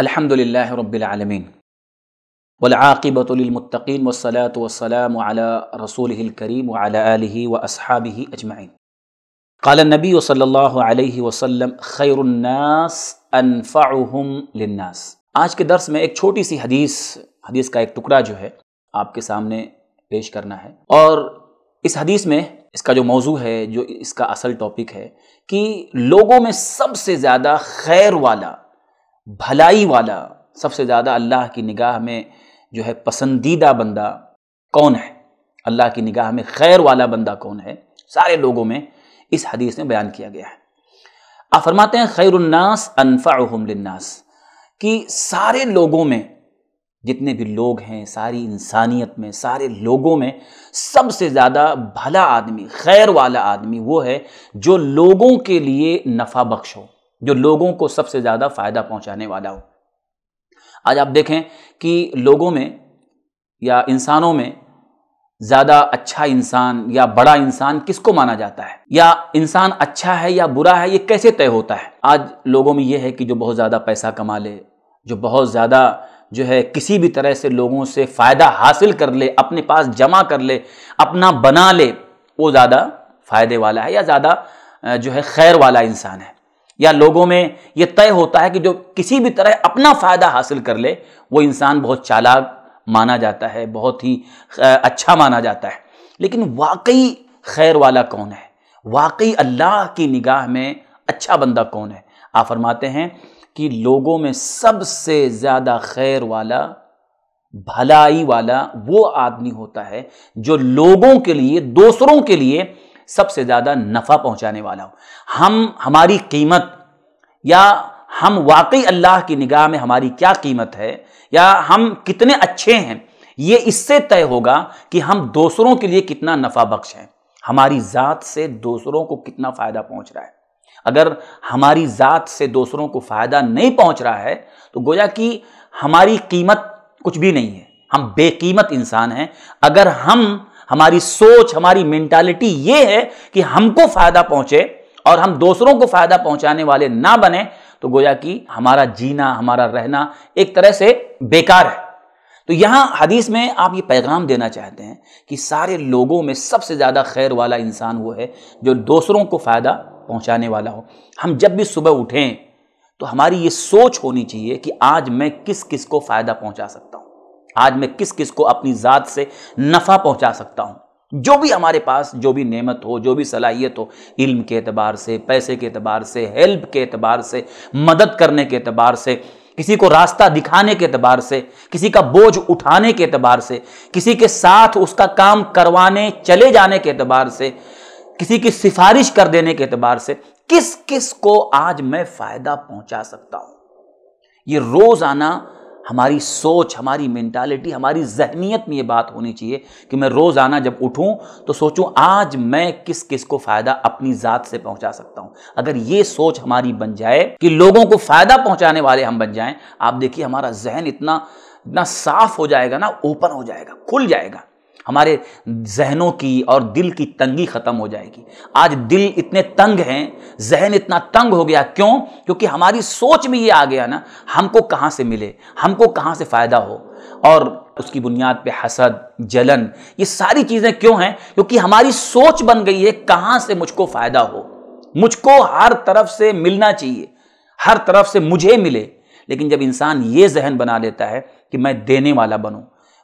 अल्हम्दुलिल्लाह रब्बिलआलमीन वलआक़िबतु लिलमुत्तक़ीन वस्सलातु वस्सलामु अला रसूलिहिल करीम व अला आलिहि व अस्हाबिहि अजमईन قال النبي صلى الله عليه وسلم خير الناس أنفعهم للناس आज के दर्स में एक छोटी सी हदीस हदीस का एक टुकड़ा जो है आपके सामने पेश करना है और इस हदीस में इसका जो मौजू है जो इसका असल टॉपिक है कि लोगों में सबसे ज़्यादा खैर वाला भलाई वाला सबसे ज़्यादा अल्लाह की निगाह में जो है पसंदीदा बंदा कौन है अल्लाह की निगाह में खैर वाला बंदा कौन है सारे लोगों में इस हदीस में बयान किया गया है आप फरमाते हैं खैरनास अनफ़ाहमलनास कि सारे लोगों में जितने भी लोग हैं सारी इंसानियत में सारे लोगों में सबसे ज़्यादा भला आदमी खैर वाला आदमी वो है जो लोगों के लिए नफ़ा बख्श हो जो लोगों को सबसे ज़्यादा फायदा पहुंचाने वाला हो आज आप देखें कि लोगों में या इंसानों में ज़्यादा अच्छा इंसान या बड़ा इंसान किसको माना जाता है या इंसान अच्छा है या बुरा है ये कैसे तय होता है आज लोगों में ये है कि जो बहुत ज़्यादा पैसा कमा ले जो बहुत ज़्यादा जो है किसी भी तरह से लोगों से फ़ायदा हासिल कर ले अपने पास जमा कर ले अपना बना ले वो ज़्यादा फ़ायदे वाला है या ज़्यादा जो है खैर वाला इंसान है या लोगों में ये तय होता है कि जो किसी भी तरह अपना फ़ायदा हासिल कर ले वो इंसान बहुत चालाक माना जाता है बहुत ही अच्छा माना जाता है लेकिन वाकई खैर वाला कौन है वाकई अल्लाह की निगाह में अच्छा बंदा कौन है आप फरमाते हैं कि लोगों में सबसे ज़्यादा खैर वाला भलाई वाला वो आदमी होता है जो लोगों के लिए दूसरों के लिए सबसे ज़्यादा नफ़ा पहुँचाने वाला हो हम हमारी कीमत या हम वाकई अल्लाह की निगाह में हमारी क्या कीमत है या हम कितने अच्छे हैं ये इससे तय होगा कि हम दूसरों के लिए कितना नफ़ा बख्श हैं हमारी ज़ात से दूसरों को कितना फ़ायदा पहुँच रहा है अगर हमारी ज़ात से दूसरों को फ़ायदा नहीं पहुँच रहा है तो गोया कि हमारी कीमत कुछ भी नहीं है हम बेकीमत इंसान हैं अगर हम हमारी सोच हमारी मेंटालिटी ये है कि हमको फायदा पहुंचे और हम दूसरों को फायदा पहुंचाने वाले ना बने तो गोया कि हमारा जीना हमारा रहना एक तरह से बेकार है तो यहां हदीस में आप ये पैगाम देना चाहते हैं कि सारे लोगों में सबसे ज़्यादा खैर वाला इंसान वो है जो दूसरों को फ़ायदा पहुंचाने वाला हो हम जब भी सुबह उठें तो हमारी ये सोच होनी चाहिए कि आज मैं किस किस को फ़ायदा पहुंचा सकता हूं आज मैं किस किस को अपनी ज़ात से नफ़ा पहुंचा सकता हूं जो भी हमारे पास जो भी नेमत हो जो भी सलाहियत हो इल्म के अतबार से पैसे के अतबार से हेल्प के अतबार से मदद करने के अतबार से किसी को रास्ता दिखाने के अतबार से किसी का बोझ उठाने के अतबार से किसी के साथ उसका काम करवाने चले जाने के अतबार से किसी की सिफारिश कर देने के अतबार से किस किस को आज मैं फ़ायदा पहुंचा सकता हूं ये रोज़ाना हमारी सोच हमारी मैंटालिटी हमारी जहनीत में ये बात होनी चाहिए कि मैं रोज़ाना जब उठूँ तो सोचूँ आज मैं किस किस को फ़ायदा अपनी ज़ात से पहुँचा सकता हूँ अगर ये सोच हमारी बन जाए कि लोगों को फ़ायदा पहुँचाने वाले हम बन जाएँ आप देखिए हमारा जहन इतना इतना साफ हो जाएगा ना ओपन हो जाएगा खुल जाएगा हमारे जहनों की और दिल की तंगी ख़त्म हो जाएगी आज दिल इतने तंग हैं जहन इतना तंग हो गया क्यों क्योंकि हमारी सोच में ये आ गया ना हमको कहाँ से मिले हमको कहाँ से फ़ायदा हो और उसकी बुनियाद पे हसद जलन ये सारी चीज़ें क्यों हैं क्योंकि हमारी सोच बन गई है कहाँ से मुझको फ़ायदा हो मुझको हर तरफ से मिलना चाहिए हर तरफ से मुझे मिले लेकिन जब इंसान ये जहन बना लेता है कि मैं देने वाला बनूं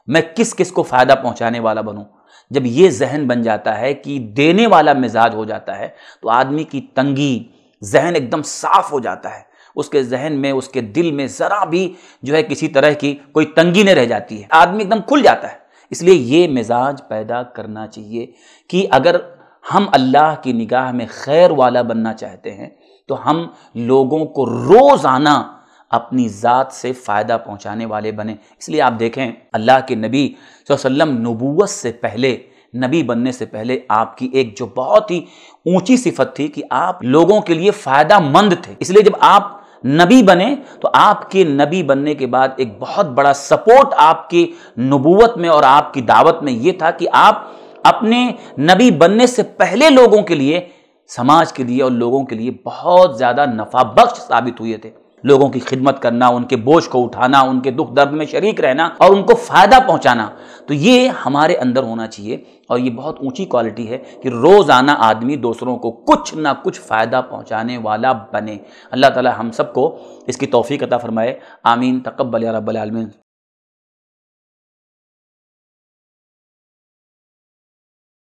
मैं किस किस को फ़ायदा पहुंचाने वाला बनूं जब ये जहन बन जाता है कि देने वाला मिजाज हो जाता है तो आदमी की तंगी जहन एकदम साफ हो जाता है उसके जहन में उसके दिल में ज़रा भी जो है किसी तरह की कोई तंगी नहीं रह जाती है आदमी एकदम खुल जाता है इसलिए ये मिजाज पैदा करना चाहिए कि अगर हम अल्लाह की निगाह में खैर वाला बनना चाहते हैं तो हम लोगों को रोज़ाना अपनी ज़ात से फ़ायदा पहुंचाने वाले बने इसलिए आप देखें अल्लाह के नबी वसल्लम नबूत से पहले नबी बनने से पहले आपकी एक जो बहुत ही ऊंची सिफत थी कि आप लोगों के लिए फ़ायदा मंद थे इसलिए जब आप नबी बने तो आपके नबी बनने के बाद एक बहुत बड़ा सपोर्ट आपकी नबूत में और आपकी दावत में ये था कि आप अपने नबी बनने से पहले लोगों के लिए समाज के लिए और लोगों के लिए बहुत ज़्यादा नफा बख्श साबित हुए थे लोगों की खिदमत करना उनके बोझ को उठाना उनके दुख दर्द में शरीक रहना और उनको फ़ायदा पहुंचाना तो ये हमारे अंदर होना चाहिए और ये बहुत ऊंची क्वालिटी है कि रोज़ाना आदमी दूसरों को कुछ ना कुछ फ़ायदा पहुंचाने वाला बने अल्लाह ताला हम सबको इसकी तोफ़ी अता फ़रमाए आमीन तकबल रबालमीन